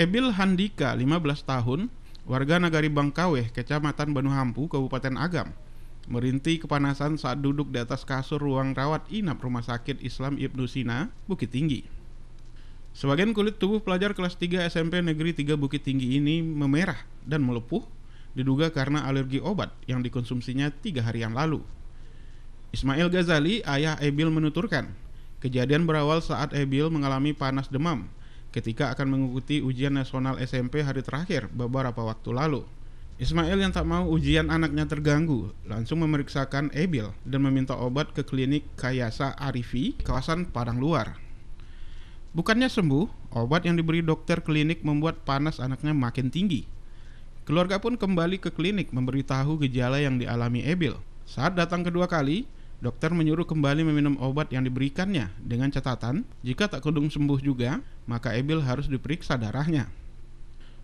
Ebil Handika, 15 tahun, warga Nagari Bangkaweh, Kecamatan Banu Kabupaten Agam, merintih kepanasan saat duduk di atas kasur ruang rawat inap Rumah Sakit Islam Ibnu Sina, Bukit Tinggi. Sebagian kulit tubuh pelajar kelas 3 SMP Negeri 3 Bukit Tinggi ini memerah dan melepuh, diduga karena alergi obat yang dikonsumsinya tiga hari yang lalu. Ismail Ghazali, ayah Ebil menuturkan, kejadian berawal saat Ebil mengalami panas demam ketika akan mengikuti ujian nasional SMP hari terakhir beberapa waktu lalu. Ismail yang tak mau ujian anaknya terganggu langsung memeriksakan Ebil dan meminta obat ke klinik Kayasa Arifi, kawasan Padang Luar. Bukannya sembuh, obat yang diberi dokter klinik membuat panas anaknya makin tinggi. Keluarga pun kembali ke klinik memberitahu gejala yang dialami Ebil. Saat datang kedua kali, Dokter menyuruh kembali meminum obat yang diberikannya dengan catatan jika tak kudung sembuh juga, maka Ebil harus diperiksa darahnya.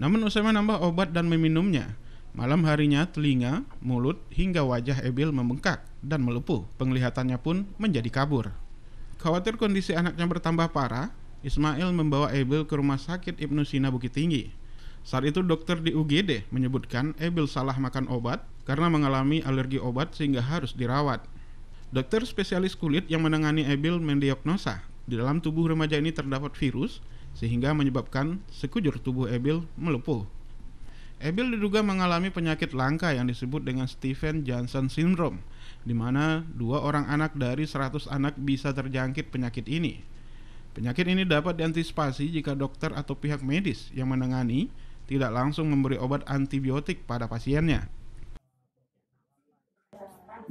Namun usai menambah obat dan meminumnya, malam harinya telinga, mulut hingga wajah Ebil membengkak dan melepuh. Penglihatannya pun menjadi kabur. Khawatir kondisi anaknya bertambah parah, Ismail membawa Ebil ke rumah sakit Ibnu Sina Bukit Tinggi. Saat itu dokter di UGD menyebutkan Ebil salah makan obat karena mengalami alergi obat sehingga harus dirawat. Dokter spesialis kulit yang menangani Ebil mendiagnosa di dalam tubuh remaja ini terdapat virus sehingga menyebabkan sekujur tubuh Ebil melepuh. Ebil diduga mengalami penyakit langka yang disebut dengan Stephen Johnson Syndrome, di mana dua orang anak dari 100 anak bisa terjangkit penyakit ini. Penyakit ini dapat diantisipasi jika dokter atau pihak medis yang menangani tidak langsung memberi obat antibiotik pada pasiennya.